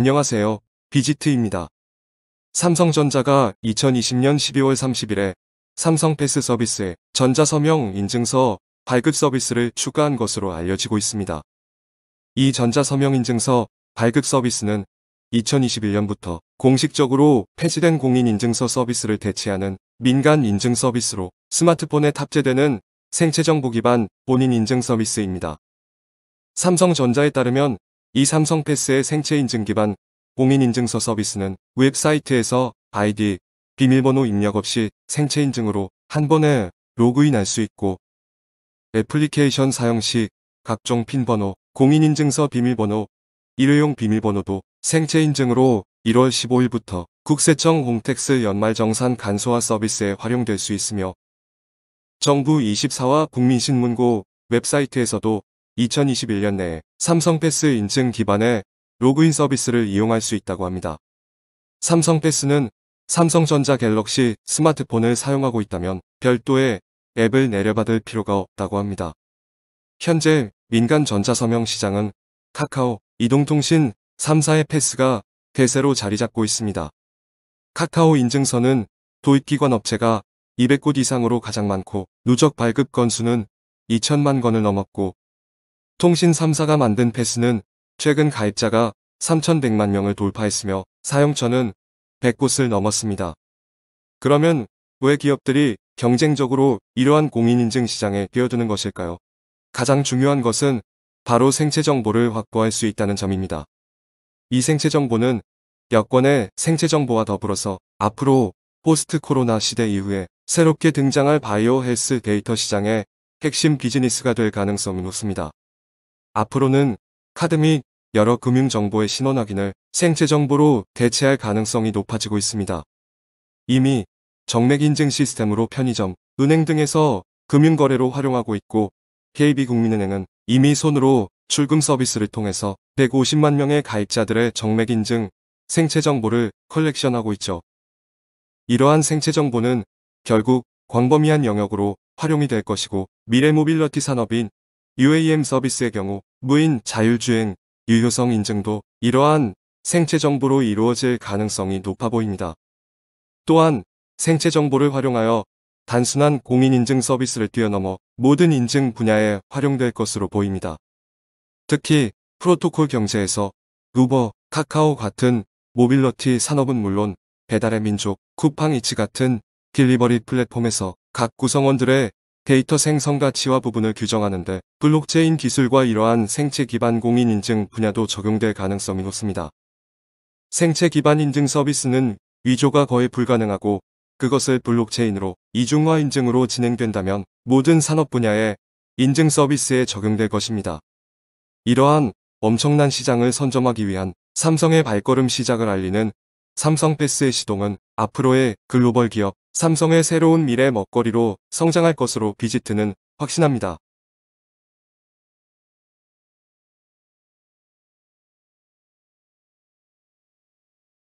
안녕하세요. 비지트입니다. 삼성전자가 2020년 12월 30일에 삼성패스 서비스에 전자서명 인증서 발급 서비스를 추가한 것으로 알려지고 있습니다. 이 전자서명 인증서 발급 서비스는 2021년부터 공식적으로 폐지된 공인인증서 서비스를 대체하는 민간 인증 서비스로 스마트폰에 탑재되는 생체정보 기반 본인 인증 서비스입니다. 삼성전자에 따르면 이 삼성패스의 생체인증 기반 공인인증서 서비스는 웹사이트에서 아이디, 비밀번호 입력 없이 생체인증으로 한 번에 로그인할 수 있고 애플리케이션 사용 시 각종 핀번호, 공인인증서 비밀번호, 일회용 비밀번호도 생체인증으로 1월 15일부터 국세청 홈택스 연말정산 간소화 서비스에 활용될 수 있으며 정부 24와 국민신문고 웹사이트에서도 2021년 내에 삼성패스 인증 기반의 로그인 서비스를 이용할 수 있다고 합니다. 삼성패스는 삼성전자 갤럭시 스마트폰을 사용하고 있다면 별도의 앱을 내려받을 필요가 없다고 합니다. 현재 민간 전자서명 시장은 카카오, 이동통신 3사의 패스가 대세로 자리 잡고 있습니다. 카카오 인증서는 도입기관 업체가 200곳 이상으로 가장 많고 누적 발급 건수는 2천만 건을 넘었고 통신 3사가 만든 패스는 최근 가입자가 3,100만 명을 돌파했으며 사용처는 100곳을 넘었습니다. 그러면 왜 기업들이 경쟁적으로 이러한 공인인증 시장에 뛰어드는 것일까요? 가장 중요한 것은 바로 생체 정보를 확보할 수 있다는 점입니다. 이 생체 정보는 여권의 생체 정보와 더불어서 앞으로 포스트 코로나 시대 이후에 새롭게 등장할 바이오 헬스 데이터 시장의 핵심 비즈니스가 될 가능성이 높습니다. 앞으로는 카드 및 여러 금융정보의 신원 확인을 생체 정보로 대체할 가능성이 높아지고 있습니다. 이미 정맥 인증 시스템으로 편의점, 은행 등에서 금융거래로 활용하고 있고 KB국민은행은 이미 손으로 출금 서비스를 통해서 150만 명의 가입자들의 정맥 인증 생체 정보를 컬렉션하고 있죠. 이러한 생체 정보는 결국 광범위한 영역으로 활용이 될 것이고 미래 모빌러티 산업인 UAM 서비스의 경우 무인 자율주행 유효성 인증도 이러한 생체 정보로 이루어질 가능성이 높아 보입니다. 또한 생체 정보를 활용하여 단순한 공인인증 서비스를 뛰어넘어 모든 인증 분야에 활용될 것으로 보입니다. 특히 프로토콜 경제에서 우버, 카카오 같은 모빌러티 산업은 물론 배달의 민족, 쿠팡이츠 같은 딜리버리 플랫폼에서 각 구성원들의 데이터 생성 가치와 부분을 규정하는데 블록체인 기술과 이러한 생체 기반 공인 인증 분야도 적용될 가능성이 높습니다. 생체 기반 인증 서비스는 위조가 거의 불가능하고 그것을 블록체인으로 이중화 인증으로 진행된다면 모든 산업 분야에 인증 서비스에 적용될 것입니다. 이러한 엄청난 시장을 선점하기 위한 삼성의 발걸음 시작을 알리는 삼성패스의 시동은 앞으로의 글로벌 기업 삼성의 새로운 미래 먹거리로 성장할 것으로 비지트는 확신합니다.